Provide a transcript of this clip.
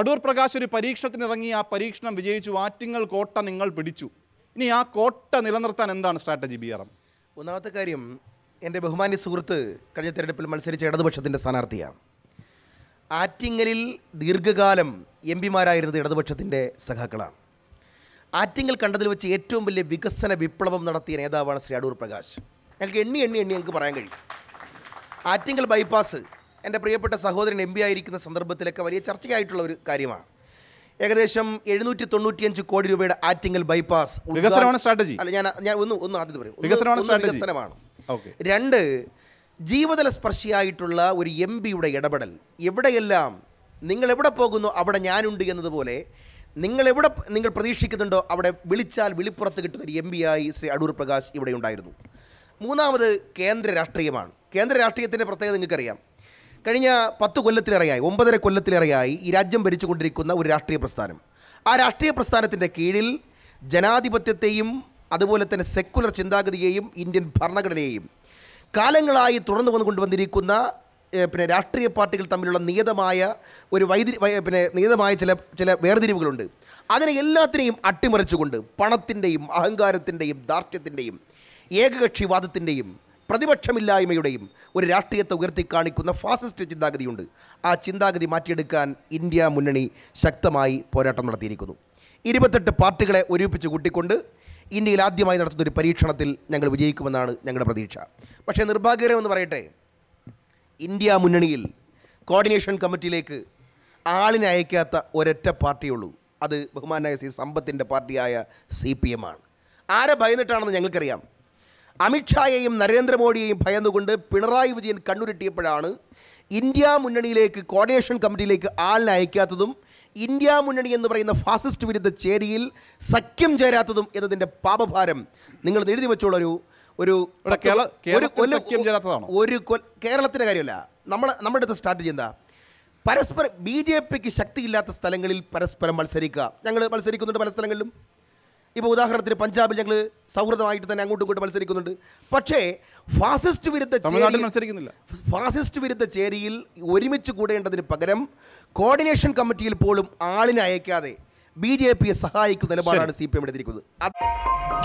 അടൂർ പ്രകാശ് ഒരു പരീക്ഷണത്തിനിറങ്ങി ആ പരീക്ഷണം വിജയിച്ചു ആറ്റിങ്ങൾ കോട്ട നിങ്ങൾ പിടിച്ചു ഇനി ആ കോട്ട നിലനിർത്താൻ എന്താണ് സ്ട്രാറ്റജി ബി ആർ ഒന്നാമത്തെ കാര്യം എൻ്റെ ബഹുമാന്യ സുഹൃത്ത് കഴിഞ്ഞ തെരഞ്ഞെടുപ്പിൽ മത്സരിച്ച ഇടതുപക്ഷത്തിൻ്റെ സ്ഥാനാർത്ഥിയാണ് ആറ്റിങ്ങലിൽ ദീർഘകാലം എം പിമാരായിരുന്നത് ഇടതുപക്ഷത്തിൻ്റെ സഖാക്കളാണ് ആറ്റിങ്ങൽ കണ്ടതിൽ വെച്ച് ഏറ്റവും വലിയ വികസന വിപ്ലവം നടത്തിയ നേതാവാണ് ശ്രീ അടൂർ പ്രകാശ് ഞങ്ങൾക്ക് എണ്ണി എണ്ണി എണ്ണി ഞങ്ങൾക്ക് പറയാൻ കഴിയും ആറ്റിങ്ങൽ ബൈപ്പാസ് എൻ്റെ പ്രിയപ്പെട്ട സഹോദരൻ എം പി ആയിരിക്കുന്ന സന്ദർഭത്തിലൊക്കെ വലിയ ചർച്ചയായിട്ടുള്ള ഒരു കാര്യമാണ് ഏകദേശം എഴുന്നൂറ്റി തൊണ്ണൂറ്റിയഞ്ച് കോടി രൂപയുടെ ആറ്റിങ്ങൽ ബൈപ്പാസ് വികസനമാണ് സ്ട്രാറ്റജി അല്ല ഞാൻ ഞാൻ ഒന്ന് ഒന്ന് ആദ്യം പറയും വികസനമാണ് രണ്ട് ജീവതല സ്പർശിയായിട്ടുള്ള ഒരു എം ബിയുടെ ഇടപെടൽ എവിടെയെല്ലാം നിങ്ങൾ എവിടെ പോകുന്നു അവിടെ ഞാനുണ്ട് എന്നതുപോലെ നിങ്ങൾ എവിടെ നിങ്ങൾ പ്രതീക്ഷിക്കുന്നുണ്ടോ അവിടെ വിളിച്ചാൽ വിളിപ്പുറത്ത് കിട്ടുന്ന ഒരു എം ആയി ശ്രീ അടൂർ പ്രകാശ് ഇവിടെ ഉണ്ടായിരുന്നു മൂന്നാമത് കേന്ദ്ര രാഷ്ട്രീയമാണ് കേന്ദ്ര രാഷ്ട്രീയത്തിൻ്റെ പ്രത്യേകത നിങ്ങൾക്കറിയാം കഴിഞ്ഞ പത്ത് കൊല്ലത്തിലേറെയായി ഒമ്പതര കൊല്ലത്തിലേറെയായി ഈ രാജ്യം ഭരിച്ചുകൊണ്ടിരിക്കുന്ന ഒരു രാഷ്ട്രീയ പ്രസ്ഥാനം ആ രാഷ്ട്രീയ പ്രസ്ഥാനത്തിൻ്റെ കീഴിൽ ജനാധിപത്യത്തെയും അതുപോലെ തന്നെ സെക്കുലർ ചിന്താഗതിയെയും ഇന്ത്യൻ ഭരണഘടനയെയും കാലങ്ങളായി തുടർന്നു കൊണ്ടുവന്നിരിക്കുന്ന പിന്നെ രാഷ്ട്രീയ പാർട്ടികൾ തമ്മിലുള്ള നിയതമായ ഒരു വൈദ്യുതി പിന്നെ നിയതമായ ചില ചില വേർതിരിവുകളുണ്ട് അതിനെ എല്ലാത്തിനെയും അട്ടിമറിച്ചുകൊണ്ട് പണത്തിൻ്റെയും അഹങ്കാരത്തിൻ്റെയും ദാർഢ്യത്തിൻ്റെയും ഏകകക്ഷിവാദത്തിൻ്റെയും പ്രതിപക്ഷമില്ലായ്മയുടെയും ഒരു രാഷ്ട്രീയത്തെ ഉയർത്തി കാണിക്കുന്ന ഫാസിസ്റ്റ് ചിന്താഗതിയുണ്ട് ആ ചിന്താഗതി മാറ്റിയെടുക്കാൻ ഇന്ത്യ മുന്നണി ശക്തമായി പോരാട്ടം നടത്തിയിരിക്കുന്നു ഇരുപത്തെട്ട് പാർട്ടികളെ ഒരുമിപ്പിച്ച് കൂട്ടിക്കൊണ്ട് ഇന്ത്യയിൽ ആദ്യമായി നടത്തുന്ന ഒരു പരീക്ഷണത്തിൽ ഞങ്ങൾ വിജയിക്കുമെന്നാണ് ഞങ്ങളുടെ പ്രതീക്ഷ പക്ഷേ നിർഭാഗ്യകരമെന്ന് പറയട്ടെ ഇന്ത്യ മുന്നണിയിൽ കോർഡിനേഷൻ കമ്മിറ്റിയിലേക്ക് ആളിനെ അയക്കാത്ത ഒരൊറ്റ പാർട്ടിയുള്ളൂ അത് ബഹുമാനായ സി സമ്പത്തിൻ്റെ പാർട്ടിയായ സി പി എം ആണ് ആരെ ഭയന്നിട്ടാണെന്ന് ഞങ്ങൾക്കറിയാം അമിത്ഷായെയും നരേന്ദ്രമോദിയെയും ഭയന്നുകൊണ്ട് പിണറായി വിജയൻ കണ്ണുരുട്ടിയപ്പോഴാണ് ഇന്ത്യ മുന്നണിയിലേക്ക് കോർഡിനേഷൻ കമ്മിറ്റിയിലേക്ക് ആളിനെ അയക്കാത്തതും ഇന്ത്യ മുന്നണി എന്ന് പറയുന്ന ഫാസിസ്റ്റ് വിരുദ്ധ ചേരിയിൽ സഖ്യം ചേരാത്തതും എന്നതിൻ്റെ പാപഭാരം നിങ്ങൾ എഴുതി വെച്ചോളൂ ഒരു ഒരു ഒരു കേരളത്തിൻ്റെ കാര്യമല്ല നമ്മൾ നമ്മുടെ അടുത്ത് സ്ട്രാറ്റജി എന്താ പരസ്പരം ബി ജെ പിക്ക് ശക്തിയില്ലാത്ത സ്ഥലങ്ങളിൽ പരസ്പരം മത്സരിക്കുക ഞങ്ങൾ മത്സരിക്കുന്നുണ്ട് പല സ്ഥലങ്ങളിലും ഇപ്പോൾ ഉദാഹരണത്തിന് പഞ്ചാബിൽ ഞങ്ങൾ സൗഹൃദമായിട്ട് തന്നെ അങ്ങോട്ടും ഇങ്ങോട്ടും മത്സരിക്കുന്നുണ്ട് പക്ഷേ ഫാസിസ്റ്റ് വിരുദ്ധ മത്സരിക്കുന്നില്ല ഫാസിസ്റ്റ് വിരുദ്ധ ചേരിയിൽ ഒരുമിച്ച് കൂടേണ്ടതിന് പകരം കോർഡിനേഷൻ കമ്മിറ്റിയിൽ പോലും ആളിനെ അയക്കാതെ ബി ജെ പിയെ സഹായിക്കുന്ന നിലപാടാണ് സി പി എം എടുത്തിരിക്കുന്നത്